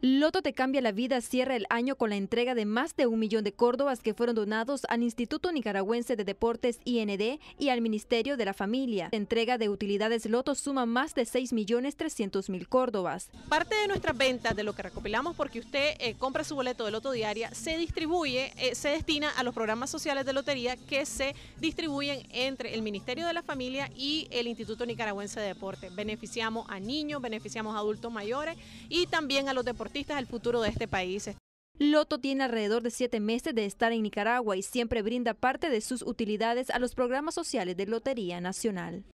Loto Te Cambia la Vida cierra el año con la entrega de más de un millón de córdobas que fueron donados al Instituto Nicaragüense de Deportes IND y al Ministerio de la Familia. La entrega de utilidades Loto suma más de 6 millones mil córdobas. Parte de nuestras ventas, de lo que recopilamos porque usted eh, compra su boleto de Loto Diaria, se distribuye, eh, se destina a los programas sociales de lotería que se distribuyen entre el Ministerio de la Familia y el Instituto Nicaragüense de Deportes. Beneficiamos a niños, beneficiamos a adultos mayores y también a los deportistas futuro de este país. Loto tiene alrededor de siete meses de estar en Nicaragua y siempre brinda parte de sus utilidades a los programas sociales de Lotería Nacional.